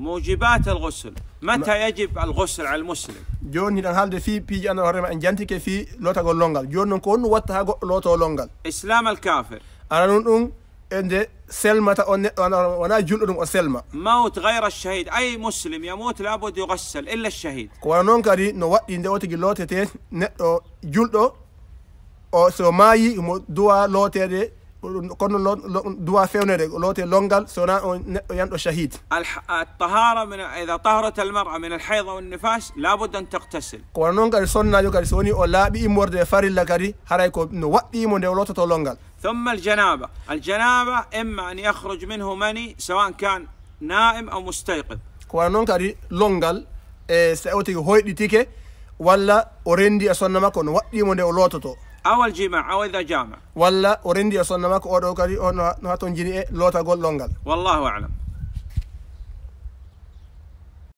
موجبات الغسل متى يجب الغسل على المسلم جون هنا هالد في بيجي أنا هرم أن جنتي كفي لوتا قول لونغال جون نكون واتها لوتا لونغال إسلام الكافر أنا نون عند سلمة أنا وأنا جل أدم سلمة موت غير الشهيد أي مسلم يموت لابد يغسل إلا الشهيد كوانا نون كاري نو نوات إن دوت لوتا تين جلدو أو سو ماي دوا لوتا لوتة كون دوا فيونيريك لوتي لونغال سونا يانو شهيد الطهارة من إذا طهرت المرأة من الحيض والنفاس لابد أن تغتسل كونونغال سونا يو كاريسوني أو لابي إمور دي فاري لاكاري هرايكو نو وات إيمون دي لوتو لونغال ثم الجنابة الجنابة إما أن يخرج منه مني سواء كان نائم أو مستيقظ كونونغال لونغال سأوتي هوي دي تيكي ولا أوريندي أسونا ماكو نو وات إيمون دي لوتو أو الجماع أو إذا جامع ولا أريد أصنع ماك أو دوكاري أو نهاتون جيني لوتا قول لونغال والله أعلم